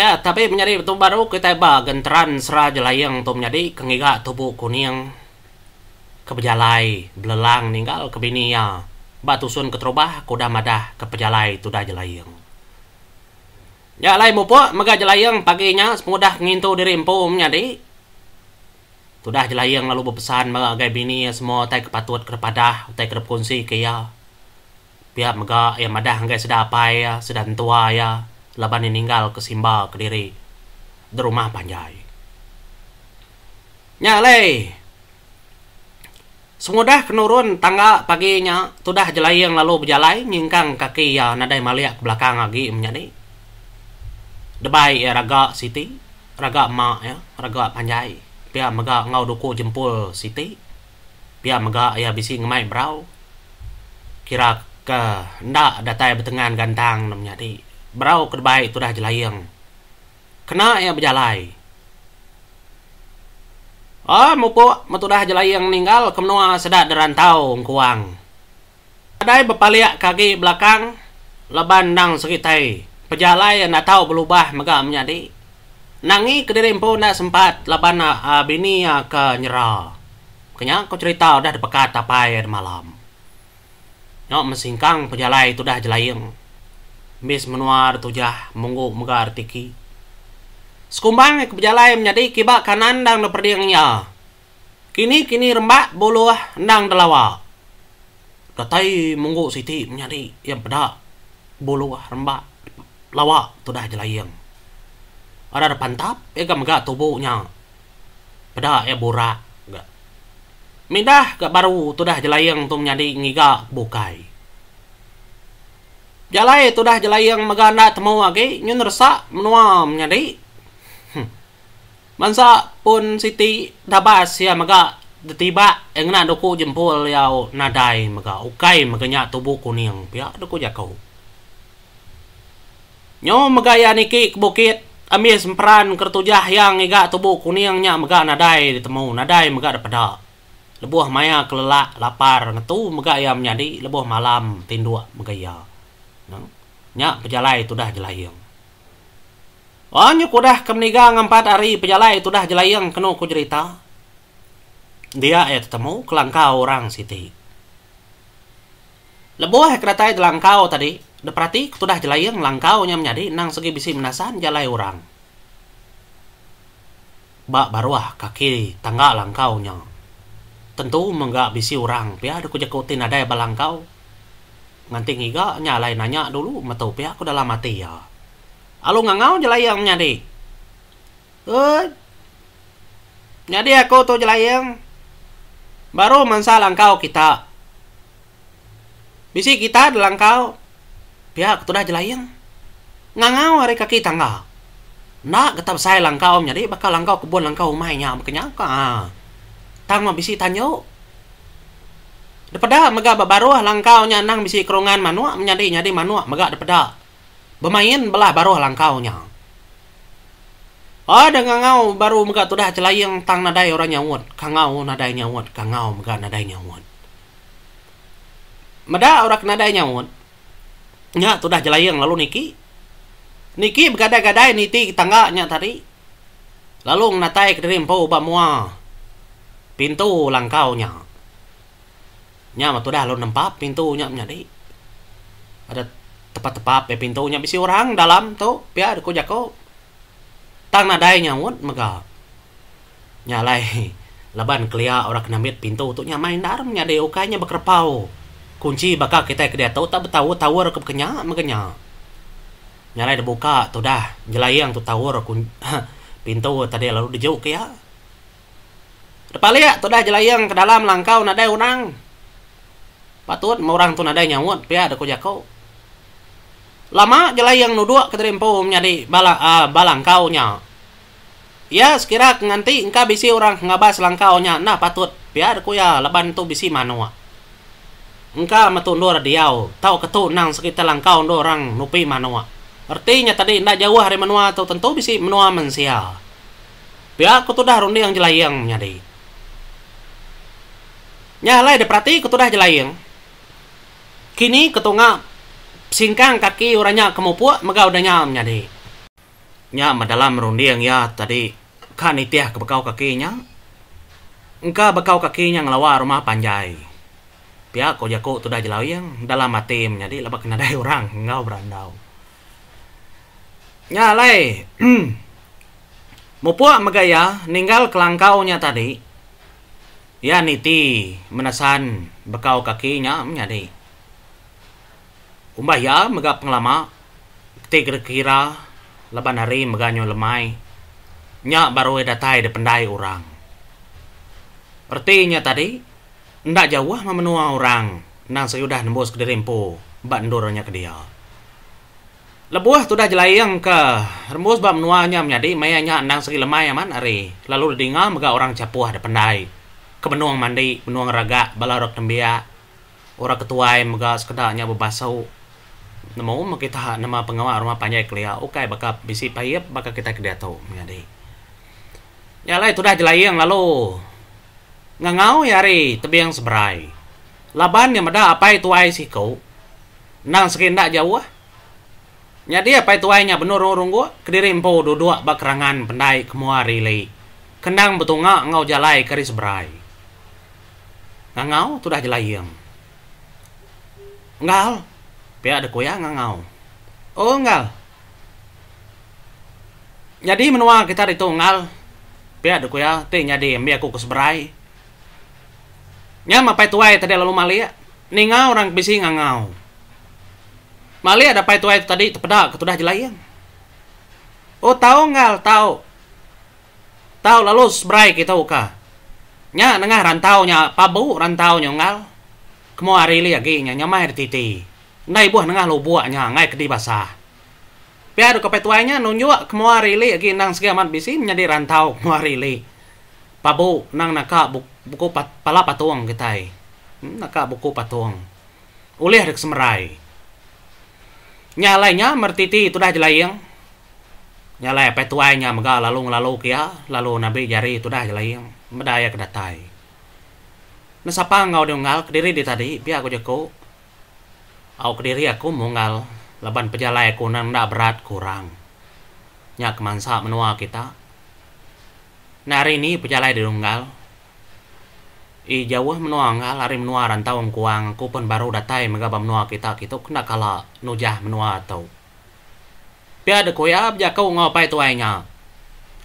Ya, tapi menjadi itu baru kita ba genteran jelai jelayang tu menjadi kengiga tubuh kuning kebejalai belelang ninggal ya sun sun terubah kuda madah kepejalai jelai jelayang. Ya lain mupu mega jelayang paginya semudah ngintu diri empu menjadi jelai jelayang lalu berpesan mega gai bini ya semua tak kepatut kepada tak kerep kunci ke ya Pihak mega ya madah gai sedapai ya sedang tua ya Laban ninggal ke Simbal Kediri di rumah Panjai. Nyale. Semudah kenurun tangga paginya sudah jelai yang lalu berjalai nyingkang kaki ya nadai maliak ke belakang lagi menjadi. Debai ya raga Siti, raga emak ya, raga Panjai. Pia mega ngau duku jempul Siti. Pia mega ya bisi ngemai berau. Kira ke ndak datai betengan gantang namanya Berau kedbai itu dah jelayang. Kena ya berjalai. Ah, mupu dah jelayang ninggal kemnua sedak derantau kuang. Adai berpaliak kaki belakang leban nang sekitai. Pejalai yang nak tahu berubah mega menjadi. Nangi kediri pun nak sempat nak uh, bini uh, ke nyerah. Kenya kau cerita dah dipekat apa ya malam. Nyok mesingkang pejalai itu dah jelayang mis menuar tujah monggo megar tiki. Sekumbang ke jalai menjadi kibak kanan dan perdiangnya kini kini rembak boluah nang delawa datai monggo siti menjadi yang peda boluah rembak lawa tudah jelayang ada ada pantap ega mega tubuhnya peda ya borak mindah ke baru tudah jelayang tu nyadi ngiga bukai Jalai itu dah jalai yang maganda temu lagi ah, nyun resa menuam nyari. Hmm. Mansa pun siti dabas ya maga tiba engna eh, doku jempol yau nadai maga ukai maganya tubuh kuning pia doku jakau. Nyo ya niki bukit amis peran kertujah yang iga tubuh kuningnya maga nadai ditemu nadai maga dapada. Lebuah maya kelelak lapar ngetu maga ya menjadi lebuah malam tindua maga ya nya pejalai itu dah oh nyuk kudah kemeniga ngempat hari pejalai itu dah jelayang kenu ku cerita dia ya, eh temu kelangka orang siti lebuah kereta itu langkau tadi deprati dah jelayang langkau nya menjadi nang segi bisi menasan jalai orang bak baruah kaki tangga langkau nya tentu menggak bisi orang pia ada kujakutin ada ya balangkau Nganting iga nyalai nanya dulu pihak aku dalam mati ya. Alu ngangau jelai yang nyadi. Eh. Nyadi aku tuh yang Baru mensal langkau kita. Bisi kita dalam kau, Pihak tuh dah jelai yang Ngangau hari kaki tangga. Nak ketap saya langkau nyadi bakal langkau kebun langkau mainnya makanya ah. Tang bisi tanyo Depeda mega baruah langkaunya nang bisi kerongan manua menyadi nyadi manua mega depeda. Bermain belah baruah langkaunya. Oh ah, dengan ngau baru mega tudah celayang tang nadai orang nyawut. Kangau nadai nyawut, kangau mega nadai nyawut. Meda orang nadai nyawut. Nya tudah celayang lalu niki. Niki begadai-gadai niti tangganya tadi. Lalu natai ke dirim pau bamua. Pintu langkaunya nya mah tuh dah lo nempap pintunya nya deh ada tepat-tepat pe pintunya bisi orang dalam tuh biar aku jako tang nadai nyamut mega nyalai leban kelia orang kena pintu untuk nyamain darm nya deh ukanya bekerpau kunci bakal kita ke tahu tak betahu tahu ke kenya megenya nyalai dibuka tuh dah jelai yang tuh tahu orang pintu tadi lalu dijauh ke ya Depali ya, tuh dah jelayang ke dalam langkau nadai unang patut mau orang tuh nadanya nyawut pria ada kau lama jelai yang nuduh keterimpum menjadi bala, uh, balang kau nya ya sekira nganti engkau bisi orang ngabas langkau nya nah patut biar ku ya leban tu bisi manua engka nur diau tau ketu nang sekitar langkau nur orang nupi manua artinya tadi ndak jauh hari manua tau tentu bisi manua mensial. biar ku dah rundi yang jelai yang nyari nyalai deprati ku dah jelai yang kini ketonga singkang kaki orangnya kemupua maka udah nyam nyadi nyam merundi yang ya tadi kan itiah ke bekau kakinya engka bekau kakinya ngelawar rumah panjai pihak kau jaku tu dah jelau yang dalam mati menjadi lebak kena dari orang ngau berandau nya lai mupua ya ninggal kelangkaunya tadi ya niti menasan bekau kakinya menjadi ya, mega penglama tigre kira leban hari mega nyo lemai. nyak baru datai de pendai orang. Artinya tadi ndak jauh memenua orang nang sudah nembus ke derempo bak ndoronya ke dia. Lebuah tu dah jelayang ke rembus bab nuanya menjadi mayanya nang segi ya aman hari, Lalu dingal mega orang capuah de pendai. ke menuang mandi, benuang raga, balarok tembia. Orang ketuai mega sekedaknya bebasau Nemu kita nama pengawa rumah panjai kelia oke okay, baka bisi payep baka kita kedia tahu ngade ya, ya itu dah yang lalu Ngangau ya yari tebi yang seberai laban yang ada apa itu ai sih kau nang sekindak jauh Nyadi ah. apa itu ainya benar orang gua kediri empo dua bakrangan pendai kemua relay. Kenang betunga ngau jalai kari seberai nggak ngau dah dah yang ngal Pia ada koya ngangau. Oh ngal. Jadi menua kita itu ngal. Pia ada koya teh nyadi mbi aku kesberai. Nya mapai tuai tadi lalu malia. Ningau orang bisi ngangau. Malia ada pai tuai tadi tepedak ketudah jelayang. Oh tahu ngal tahu. Tahu lalu sebrai kita uka. Nya nengah rantau nyam pabu rantau nyongal. Kemo hari lagi nya nyamai titi nai buah nengah lo buah nya ngai kedi basah biar ke petuanya nunjuk kemua rili lagi nang segaman bisi menjadi rantau kemua rili pabu nang naka buku pat, pala patuang kita naka buku patuang ulih dek semerai nyalainya mertiti itu dah jelayang nyalai petuanya mega lalu lalu kia lalu nabi jari itu dah jelayang medaya kedatai Nesapa ngau dengal kediri di tadi biar aku jekuk. Aku diri aku mungal, leban pejalai nang ndak berat kurang. Nyak kemansa menua kita. Nari nah, ini pejalai di dunggal. I jauh menua ngal, lari menua rantau kuang, aku pun baru datai megabam menua kita, kita kena kala nujah menua tau. Piada koyab jakau ngopai tuainya.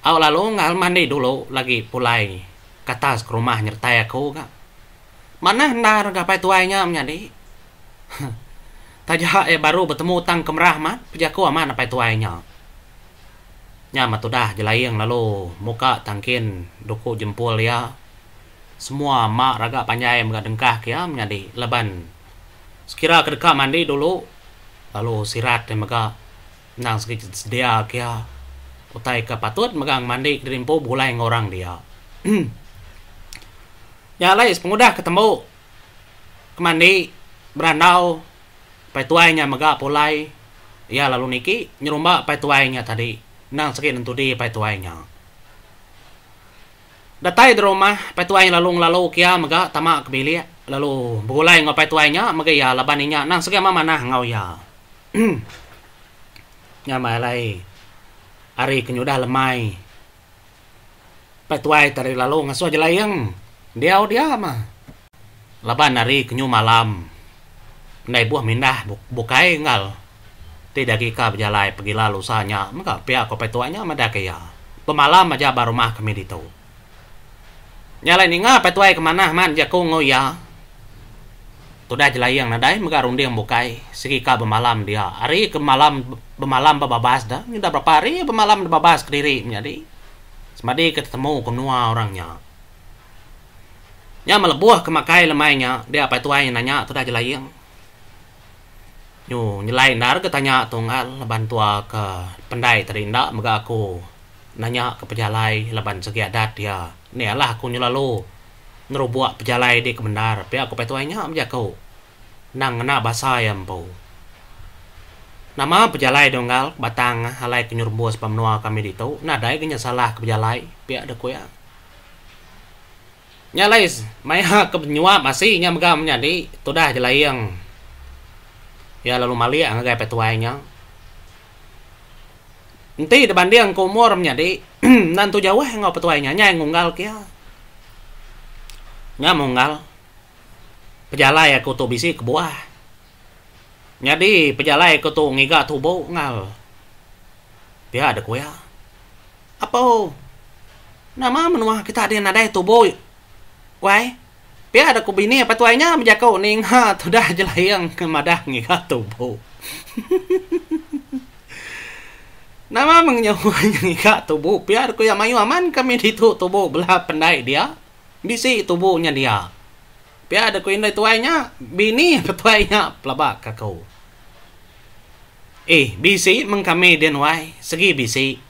Aku lalu ngal mandi dulu lagi pulai katas ke rumah nyertai aku kak. Mana hendak gapai tuainya Menyadi tadi eh baru bertemu tang kemerah mat pejaku aman apa itu ayahnya nya matu dah jelayang lalu muka tangkin duku jempol ya semua mak raga panjai mga dengkah ya menjadi leban sekira kedeka mandi dulu lalu sirat dan eh, mereka nang sedikit dia ya. utai ke patut megang mandi kerimpo bulai ngorang dia ya lais ya, pengudah ketemu kemandi berandau paituainya maga polai ya lalu niki nyerumba paituainya tadi nang sakit tentu di paituainya datai di rumah paituainya lalu lalu kia maga tamak kebili lalu bulai ngapa paituainya maga ya labaninya nang sekian mama nah ngau ya, ya lai ari kenyudah lemai petuai tari lalu ngasuh aja layang dia dia mah laban hari kenyu malam buah mindah bukai ngal tidak kika berjalan pergi lalu sanya maka pihak tuanya mendaki ya pemalam aja baru mah kami di tau nyala ini ngah petuai kemana man jaku ngoya tudah jelai yang nadai maka rundi yang bukai sekika bermalam dia hari ke malam bermalam bababas dah ini berapa hari bermalam babas kiri menjadi semadi ketemu kenua orangnya nya melebuah kemakai lemainya dia apa tuai nanya tudah jelai yang nyelain, dar ke tanya tongal leban tua ke pendai terindak mega aku nanya ke pejalai leban segi adat dia ni alah aku nyelalu ngerubuak pejalai di kebenar. pe aku petuanya kau nang ngena basa yang pau nama pejalai donggal batang halai kenyur bos pamnua kami ditu nadai kenya salah ke pejalai pe ada ya. nyalais maya ke masih nyamgam nyadi tudah jelayang ya lalu mali ang gay petuainya Nanti depan dia yang kumur menjadi nantu jauh yang eh, nggak petuanya nya yang ngunggal kia nya ngunggal pejala ya kutu bisi ke buah jadi pejala ya kutu ngiga tubo ngal dia ada kuya apa nama menua kita ada yang itu tubo Wai, pia ada ini apa tuanya menjaga ning ha tudah yang kemadah ngiga tubuh nama mengnyawa ngiga tubuh biar ku yang mayu aman kami tu tubuh belah pendai dia bisi tubuhnya dia pia ada ku indai tuanya bini petuanya pelabak kakau eh bisi mengkami den wai segi bisi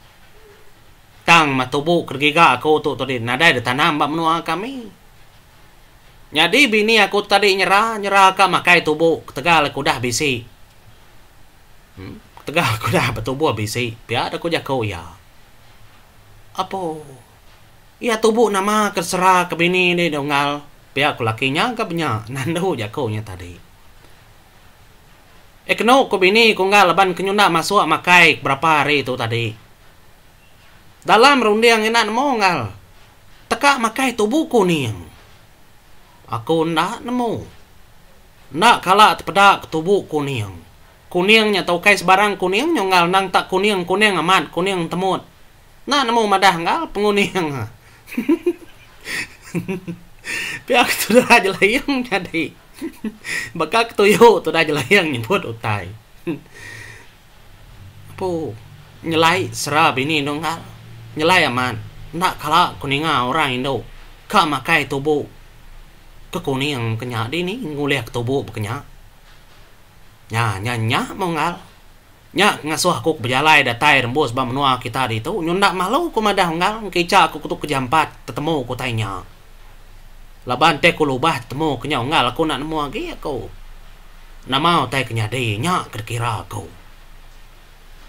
tang matubu kergiga aku tu tu nadai de tanam mbak menua kami jadi bini aku tadi nyerah, nyerah kak makai tubuh tegal aku dah bisi. Hmm? Tegal aku dah bertubuh bisi. Biar aku jago ya. Apo? Ya tubuh nama keserah ke bini ni dongal. Biar aku lakinya ke punya. Nandu nya tadi. Eh kena kau bini aku nggak leban kenyunda masuk makai berapa hari itu tadi. Dalam yang enak mau ngal. Teka makai tubuhku nih. Aku ndak nemu. Ndak kala pedak tubuh kuning. Kuningnya tau kais barang kuning nyongal nang tak kuning kuning amat kuning temut. Nah nemu madah ngal penguning. Pihak tu dah jelayang jadi. Bekak tu yo tu dah jelayang nyebut utai. Apo nyelai serab ini dong ngal. Nyelai aman. Ndak kala kuninga orang Indo. Kak makai tubuh ke kuni yang kenyak di ini ni ngulek to bo nyak nyah mau ngal ngasuh aku berjalai datai rembus ba menua kita di itu nyundak malu ku madah ngal keca aku kutuk kejampat ketemu ku tanya laban teh aku lubah ketemu kenyau ngal aku nak nemu lagi aku nama tai kenyak di nyak kira aku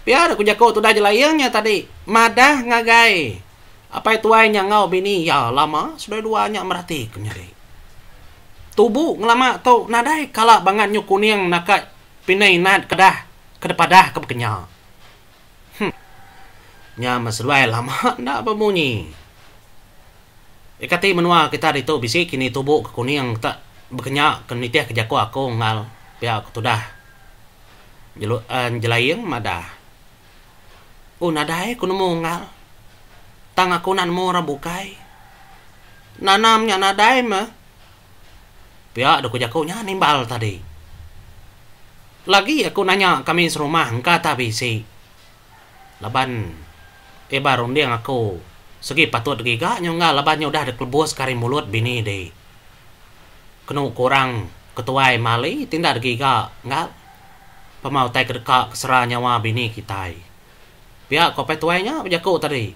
biar aku jago tu dah jelayangnya tadi madah ngagai apa itu ayahnya ngau bini ya lama sudah dua duanya merhati kenya tubuh ngelama tau nadai kalak banget nyukuni yang nakak pinai nad kedah kedepadah kepekenya. Hmm. Nya masruai lama nak berbunyi. Ikati menua kita tu bisik kini tubuh kekuning tak bekenya kenitiah kejaku aku ngal pihak aku tudah. Jelu uh, madah. Oh nadai kuno ngal. Tang aku nan mu rabukai. Nanamnya nadai mah pihak ya, doko jako nya nimbal tadi lagi aku nanya kami serumah engka tapi si laban eh baru dia ngaku segi patut giga nyonga labannya udah deklebos kari mulut bini de kena kurang ketuai mali tindak giga nggak pemau tai kedeka kesera nyawa bini kita pihak kopet tuainya jago tadi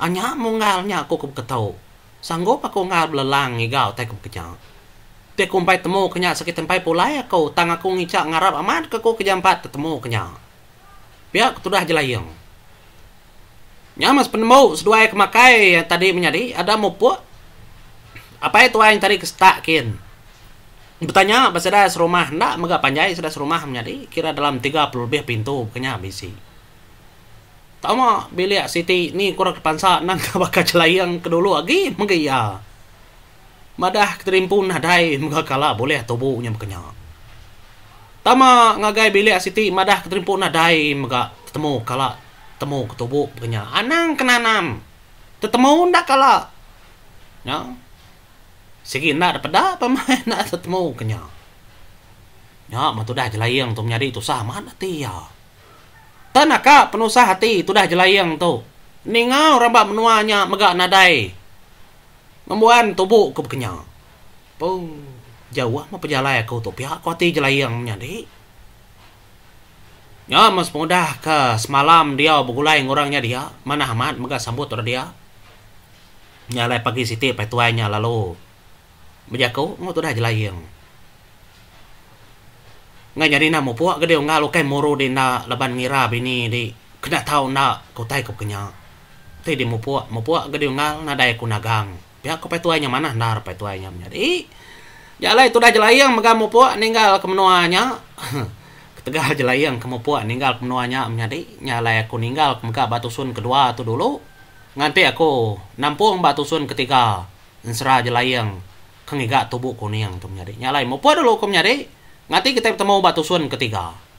anya munggalnya aku ketau sanggup aku ngal belelang ngigau tai kebeketau te kumpai temu kenya sakit tempai ya kau tang aku ngicak ngarap aman ke kau kejampat ketemu kenya biak tudah jelayang nyamas penemu sedua kemakai yang tadi menyadi ada mupu apa itu yang tadi kestakin bertanya bahasa ada serumah ndak mega panjai sudah serumah menyadi kira dalam 30 lebih pintu kenya bisi tau Tama bilik siti ni kurang kepansa nang bakal jelayang dulu lagi mengia madah keterimpun hadai mga kala boleh tubuhnya nya makanya tama ngagai bilik asiti madah keterimpun hadai mga temu kala temu ketubo makanya anang kenanam tetemu ndak kala ya segi ndak pada pemain ndak tetemu kanya ya matu dah jelayang tu menyari tu sah mana ya. tanaka penusah hati tu dah jelayang tu ningau rambak menuanya megak nadai Membuan tubuh ku berkenyang. Pung. Jauh ah mau perjalai aku tu pihak kau ti jelai yang menyadi. Ya mas mudah ke semalam dia bergulai orangnya dia. Ya? Mana amat mega sambut orang dia. Nyalai pagi siti petuanya lalu. Menjaku mau tu dah jelai yang. Ngai nyari nama puak gede ngah lukai moro di na leban ngira bini di kena tahu na kau tai kau kenyang. Tidak mau puak, mau puak gede ngal nadai ku nagang. Na pihak ke petuanya mana nar petuanya menjadi jala itu dah yang mega mupo ninggal kemenuanya ketegal jelayang kemupo ninggal menuanya menjadi nyala aku ninggal batu sun kedua tu dulu nganti aku nampung sun ketiga nsera yang kengiga tubuh kuning tu menjadi nyalai mupo dulu ku menjadi nganti kita bertemu batu sun ketiga